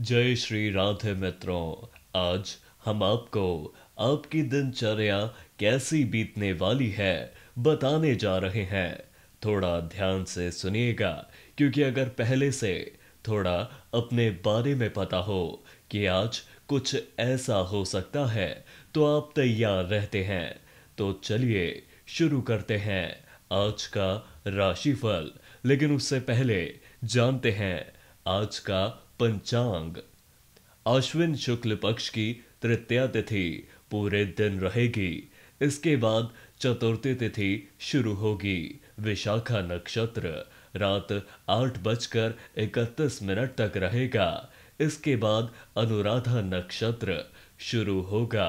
जय श्री राधे मित्रों आज हम आपको आपकी दिनचर्या कैसी बीतने वाली है बताने जा रहे हैं थोड़ा ध्यान से सुनिएगा क्योंकि अगर पहले से थोड़ा अपने बारे में पता हो कि आज कुछ ऐसा हो सकता है तो आप तैयार रहते हैं तो चलिए शुरू करते हैं आज का राशिफल लेकिन उससे पहले जानते हैं आज का पंचांग अश्विन शुक्ल पक्ष की तृतीया तिथि पूरे दिन रहेगी इसके बाद चतुर्थी तिथि शुरू होगी विशाखा नक्षत्र रात आठ बजकर इकतीस मिनट तक रहेगा इसके बाद अनुराधा नक्षत्र शुरू होगा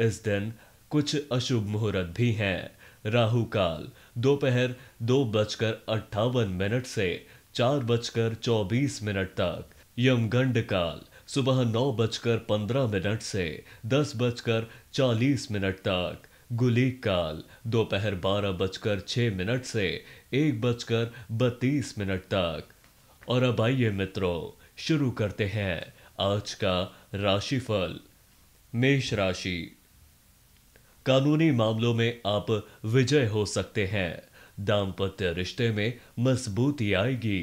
इस दिन कुछ अशुभ मुहूर्त भी हैं राहु काल दोपहर दो, दो बजकर अट्ठावन मिनट से चार बजकर चौबीस मिनट तक यमगंड काल सुबह नौ बजकर पंद्रह मिनट से दस बजकर चालीस मिनट तक गुली काल दोपहर बारह बजकर छः मिनट से एक बजकर बत्तीस मिनट तक और अब आइए मित्रों शुरू करते हैं आज का राशिफल मेष राशि कानूनी मामलों में आप विजय हो सकते हैं दाम्पत्य रिश्ते में मजबूती आएगी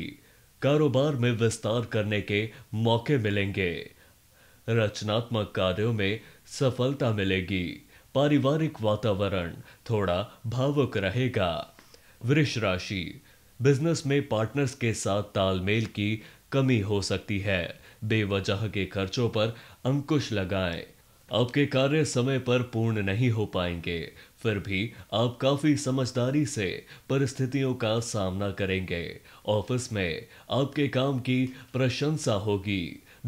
कारोबार में विस्तार करने के मौके मिलेंगे रचनात्मक कार्यों में सफलता मिलेगी पारिवारिक वातावरण थोड़ा भावुक रहेगा वृष राशि बिजनेस में पार्टनर्स के साथ तालमेल की कमी हो सकती है बेवजह के खर्चों पर अंकुश लगाएं आपके कार्य समय पर पूर्ण नहीं हो पाएंगे फिर भी आप काफ़ी समझदारी से परिस्थितियों का सामना करेंगे ऑफिस में आपके काम की प्रशंसा होगी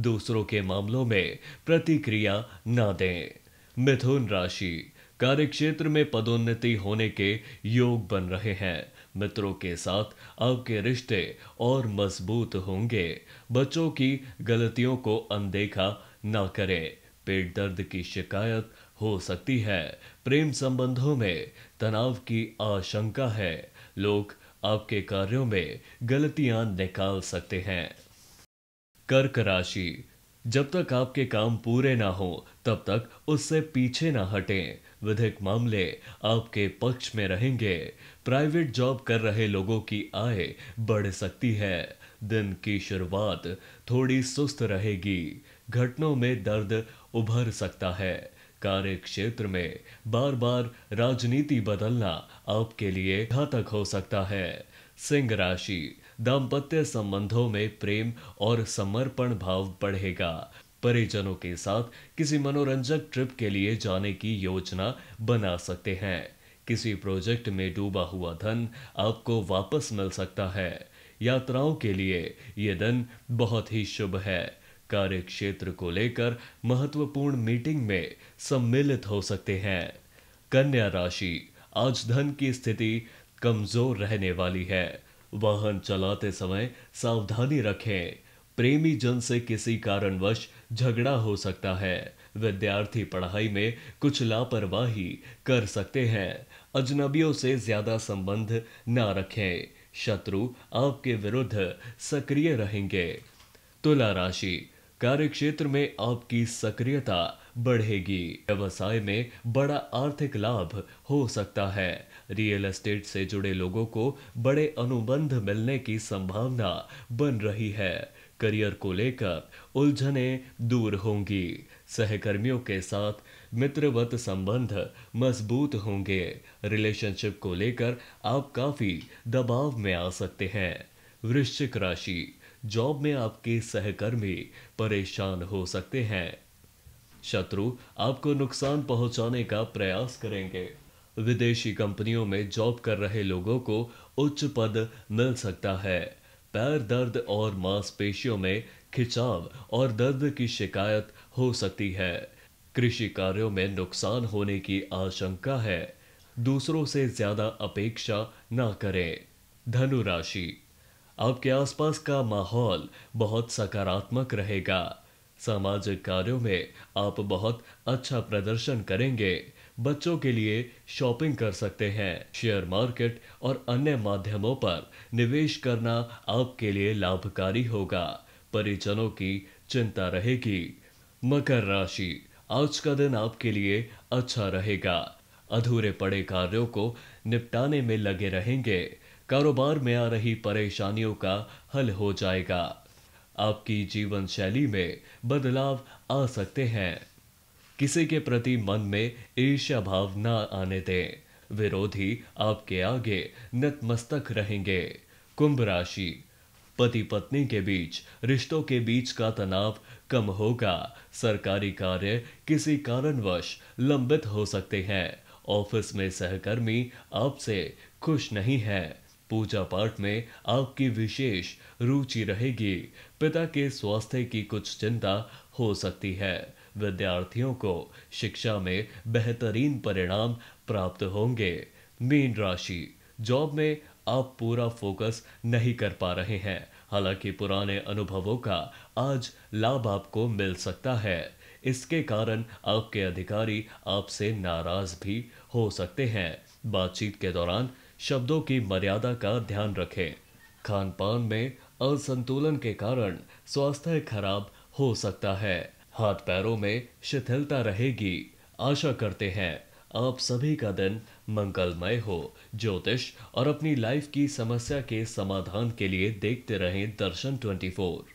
दूसरों के मामलों में प्रतिक्रिया ना दें मिथुन राशि कार्य क्षेत्र में पदोन्नति होने के योग बन रहे हैं मित्रों के साथ आपके रिश्ते और मजबूत होंगे बच्चों की गलतियों को अनदेखा ना करें पेट दर्द की शिकायत हो सकती है प्रेम संबंधों में तनाव की आशंका है लोग आपके कार्यों में गलतियां निकाल सकते हैं कर्क राशि जब तक आपके काम पूरे ना हो तब तक उससे पीछे ना हटें विधिक मामले आपके पक्ष में रहेंगे प्राइवेट जॉब कर रहे लोगों की आय बढ़ सकती है दिन की शुरुआत थोड़ी सुस्त रहेगी घटनों में दर्द उभर सकता है कार्य क्षेत्र में बार बार राजनीति बदलना आपके लिए घातक हो सकता है सिंह राशि दाम्पत्य संबंधों में प्रेम और समर्पण भाव बढ़ेगा परिजनों के साथ किसी मनोरंजक ट्रिप के लिए जाने की योजना बना सकते हैं किसी प्रोजेक्ट में डूबा हुआ धन आपको वापस मिल सकता है यात्राओं के लिए ये दिन बहुत ही शुभ है कार्य क्षेत्र को लेकर महत्वपूर्ण मीटिंग में सम्मिलित हो सकते हैं कन्या राशि आज धन की स्थिति कमजोर रहने वाली है वाहन चलाते समय सावधानी रखें प्रेमी जन से किसी कारणवश झगड़ा हो सकता है विद्यार्थी पढ़ाई में कुछ लापरवाही कर सकते हैं अजनबियों से ज्यादा संबंध ना रखें शत्रु आपके विरुद्ध सक्रिय रहेंगे तुला राशि कार्य क्षेत्र में आपकी सक्रियता बढ़ेगी व्यवसाय में बड़ा आर्थिक लाभ हो सकता है रियल एस्टेट से जुड़े लोगों को बड़े अनुबंध मिलने की संभावना बन रही है करियर को लेकर उलझने दूर होंगी सहकर्मियों के साथ मित्रवत संबंध मजबूत होंगे रिलेशनशिप को लेकर आप काफी दबाव में आ सकते हैं वृश्चिक राशि जॉब में आपके सहकर्मी परेशान हो सकते हैं शत्रु आपको नुकसान पहुंचाने का प्रयास करेंगे विदेशी कंपनियों में जॉब कर रहे लोगों को उच्च पद मिल सकता है पैर दर्द और मांसपेशियों में खिंचाव और दर्द की शिकायत हो सकती है कृषि कार्यों में नुकसान होने की आशंका है दूसरों से ज्यादा अपेक्षा ना करें धनुराशि आपके आसपास का माहौल बहुत सकारात्मक रहेगा सामाजिक कार्यों में आप बहुत अच्छा प्रदर्शन करेंगे बच्चों के लिए शॉपिंग कर सकते हैं शेयर मार्केट और अन्य माध्यमों पर निवेश करना आपके लिए लाभकारी होगा परिजनों की चिंता रहेगी मकर राशि आज का दिन आपके लिए अच्छा रहेगा अधूरे पड़े कार्यों को निपटाने में लगे रहेंगे कारोबार में आ रही परेशानियों का हल हो जाएगा आपकी जीवन शैली में बदलाव आ सकते हैं किसी के प्रति मन में ईर्ष्या भाव ना आने दें विरोधी आपके आगे नतमस्तक रहेंगे कुंभ राशि पति पत्नी के बीच रिश्तों के बीच का तनाव कम होगा सरकारी कार्य किसी कारणवश लंबित हो सकते हैं ऑफिस में सहकर्मी आपसे खुश नहीं है पूजा पाठ में आपकी विशेष रुचि रहेगी पिता के स्वास्थ्य की कुछ चिंता हो सकती है विद्यार्थियों को शिक्षा में बेहतरीन परिणाम प्राप्त होंगे मीन राशि जॉब में आप पूरा फोकस नहीं कर पा रहे हैं हालांकि पुराने अनुभवों का आज लाभ आपको मिल सकता है इसके कारण आपके अधिकारी आपसे नाराज भी हो सकते हैं बातचीत के दौरान शब्दों की मर्यादा का ध्यान रखें खान पान में असंतुलन के कारण स्वास्थ्य खराब हो सकता है हाथ पैरों में शिथिलता रहेगी आशा करते हैं आप सभी का दिन मंगलमय हो ज्योतिष और अपनी लाइफ की समस्या के समाधान के लिए देखते रहें दर्शन 24